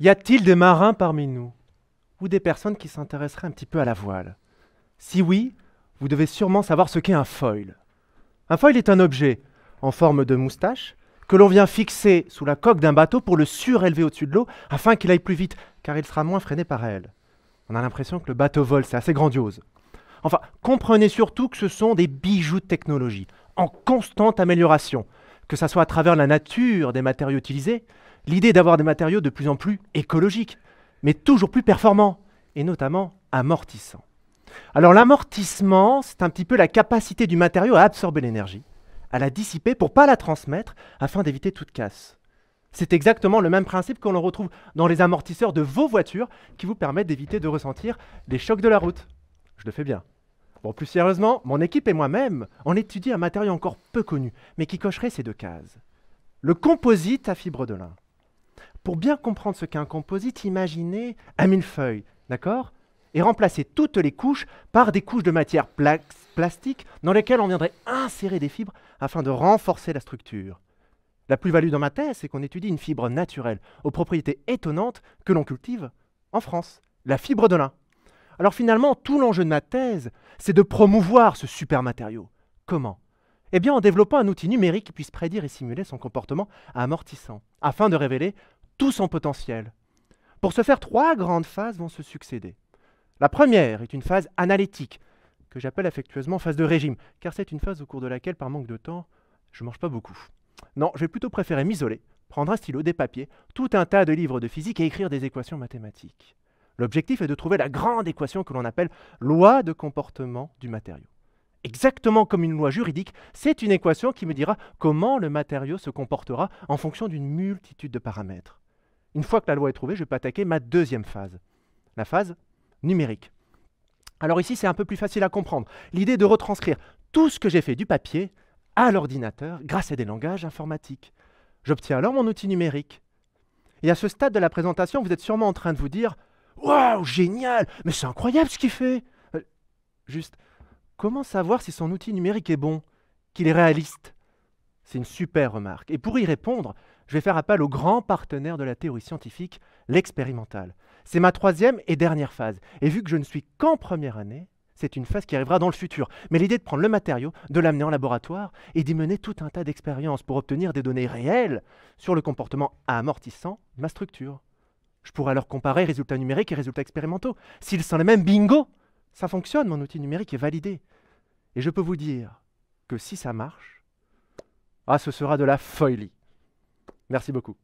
Y a-t-il des marins parmi nous Ou des personnes qui s'intéresseraient un petit peu à la voile Si oui, vous devez sûrement savoir ce qu'est un foil. Un foil est un objet en forme de moustache que l'on vient fixer sous la coque d'un bateau pour le surélever au-dessus de l'eau afin qu'il aille plus vite, car il sera moins freiné par elle. On a l'impression que le bateau vole, c'est assez grandiose. Enfin, comprenez surtout que ce sont des bijoux de technologie, en constante amélioration, que ce soit à travers la nature des matériaux utilisés, l'idée d'avoir des matériaux de plus en plus écologiques, mais toujours plus performants, et notamment amortissants. Alors l'amortissement, c'est un petit peu la capacité du matériau à absorber l'énergie, à la dissiper pour ne pas la transmettre, afin d'éviter toute casse. C'est exactement le même principe qu'on retrouve dans les amortisseurs de vos voitures qui vous permettent d'éviter de ressentir les chocs de la route. Je le fais bien. Bon, plus sérieusement, mon équipe et moi-même, on étudie un matériau encore peu connu, mais qui cocherait ces deux cases. Le composite à fibre de lin. Pour bien comprendre ce qu'est un composite, imaginez un millefeuille, d'accord Et remplacer toutes les couches par des couches de matière plastique dans lesquelles on viendrait insérer des fibres afin de renforcer la structure. La plus-value dans ma thèse, c'est qu'on étudie une fibre naturelle aux propriétés étonnantes que l'on cultive en France, la fibre de lin. Alors finalement, tout l'enjeu de ma thèse, c'est de promouvoir ce super matériau. Comment Eh bien en développant un outil numérique qui puisse prédire et simuler son comportement amortissant, afin de révéler tout son potentiel. Pour ce faire, trois grandes phases vont se succéder. La première est une phase analytique, que j'appelle affectueusement phase de régime, car c'est une phase au cours de laquelle, par manque de temps, je ne mange pas beaucoup. Non, je vais plutôt préférer m'isoler, prendre un stylo, des papiers, tout un tas de livres de physique et écrire des équations mathématiques. L'objectif est de trouver la grande équation que l'on appelle loi de comportement du matériau. Exactement comme une loi juridique, c'est une équation qui me dira comment le matériau se comportera en fonction d'une multitude de paramètres une fois que la loi est trouvée, je peux attaquer ma deuxième phase, la phase numérique. Alors ici, c'est un peu plus facile à comprendre. L'idée de retranscrire tout ce que j'ai fait du papier à l'ordinateur grâce à des langages informatiques. J'obtiens alors mon outil numérique. Et à ce stade de la présentation, vous êtes sûrement en train de vous dire Waouh, génial Mais c'est incroyable ce qu'il fait euh, Juste, comment savoir si son outil numérique est bon Qu'il est réaliste C'est une super remarque. Et pour y répondre, je vais faire appel au grand partenaire de la théorie scientifique, l'expérimental. C'est ma troisième et dernière phase. Et vu que je ne suis qu'en première année, c'est une phase qui arrivera dans le futur. Mais l'idée de prendre le matériau, de l'amener en laboratoire et d'y mener tout un tas d'expériences pour obtenir des données réelles sur le comportement amortissant de ma structure. Je pourrais alors comparer résultats numériques et résultats expérimentaux. S'ils sont les mêmes, bingo Ça fonctionne, mon outil numérique est validé. Et je peux vous dire que si ça marche, ah, ce sera de la folie. Merci beaucoup.